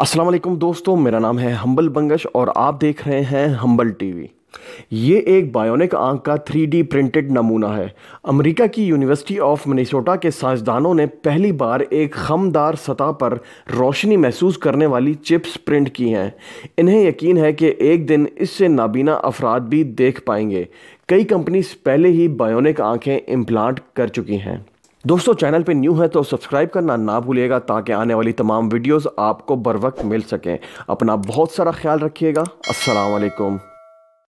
अस्सलाम वालेकुम दोस्तों मेरा नाम है हम्बल बंगश और आप देख रहे हैं हम्बल टीवी ये एक बायोनिक आंख का 3D प्रिंटेड नमूना है अमेरिका की यूनिवर्सिटी ऑफ मिनेसोटा के साइंसदानों ने पहली बार एक खमदार सतह पर रोशनी महसूस करने वाली चिप्स प्रिंट की हैं इन्हें यकीन है कि एक दिन इससे नाबीना अफराद भी देख पाएंगे कई कंपनीज पहले ही बायोनिक आंखें इम्प्लांट कर चुकी हैं दोस्तों चैनल पे न्यू है तो सब्सक्राइब करना ना भूलिएगा ताकि आने वाली तमाम वीडियोस आपको बर वक्त मिल सकें अपना बहुत सारा ख्याल रखिएगा अस्सलाम वालेकुम